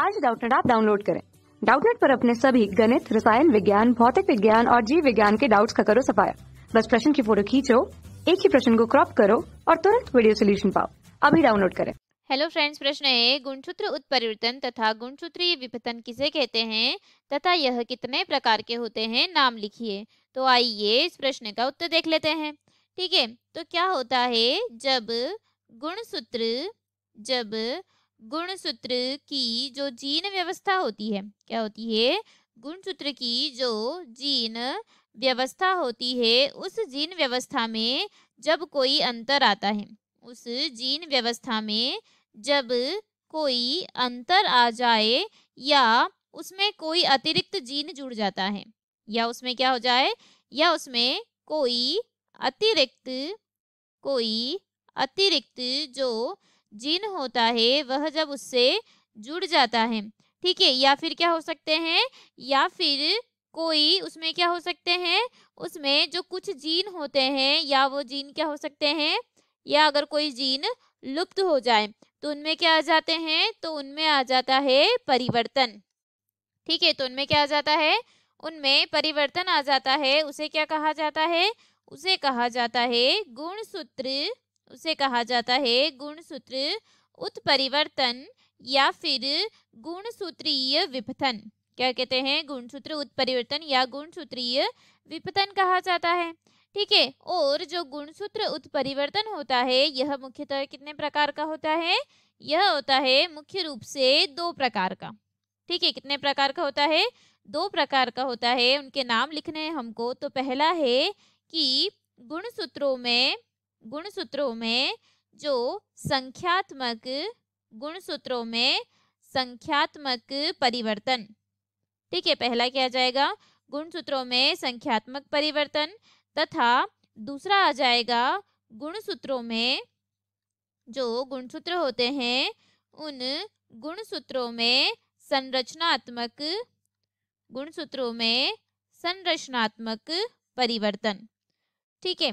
आज डाउटनेट आप डाउनलोड करें डाउटनेट पर अपने सभी गणित रसायन विज्ञान भौतिक विज्ञान और जीव विज्ञान के डाउट्स का करो सफाया बस प्रश्न की फोटो खींचो एक ही प्रश्न को क्रॉप करो और तुरंत वीडियो सोल्यूशन पाओ अभी डाउनलोड करें हेलो फ्रेंड्स प्रश्न है गुणसूत्र उत्परिवर्तन तथा गुणसूत्रीय विपतन किसे कहते हैं तथा यह कितने प्रकार के होते हैं नाम लिखिए तो आइए इस प्रश्न का उत्तर देख लेते हैं ठीक है तो क्या होता है जब गुणसूत्र जब गुणसूत्र की जो जीन व्यवस्था होती है क्या होती है गुणसूत्र की जो जीन व्यवस्था होती है उस जीन व्यवस्था में जब कोई अंतर आता है उस जीन व्यवस्था में जब कोई अंतर आ जाए या उसमें कोई अतिरिक्त जीन जुड़ जाता है या उसमें क्या हो जाए या उसमें कोई अतिरिक्त कोई अतिरिक्त जो जिन होता है वह जब उससे जुड़ जाता है ठीक है या फिर क्या हो सकते हैं या फिर कोई उसमें क्या हो सकते हैं उसमें जो कुछ जीन होते हैं या वो जीन क्या हो सकते हैं या अगर कोई जीन लुप्त हो जाए तो उनमें क्या आ जाते हैं तो उनमें आ जाता है परिवर्तन ठीक है तो उनमें क्या आ जाता है उनमें परिवर्तन आ जाता है उसे क्या कहा जाता है उसे कहा जाता है गुणसूत्र उसे कहा जाता है गुणसूत्र उत्परिवर्तन या फिर गुणसूत्रीय विपथन क्या कहते हैं गुणसूत्र उत्परिवर्तन या गुण सूत्रीय कहा जाता है ठीक है और जो गुणसूत्र उत्परिवर्तन होता है यह मुख्यतः कितने प्रकार का होता है यह होता है मुख्य रूप से दो प्रकार का ठीक है कितने प्रकार का होता है दो प्रकार का होता है उनके नाम लिखने हैं हमको तो पहला है कि गुणसूत्रों में गुणसूत्रों में जो संख्यात्मक गुणसूत्रों में संख्यात्मक परिवर्तन ठीक है पहला क्या आ जाएगा गुणसूत्रों में संख्यात्मक परिवर्तन तथा दूसरा आ जाएगा गुणसूत्रों में जो गुणसूत्र होते हैं उन गुणसूत्रों में संरचनात्मक गुणसूत्रों में संरचनात्मक परिवर्तन ठीक है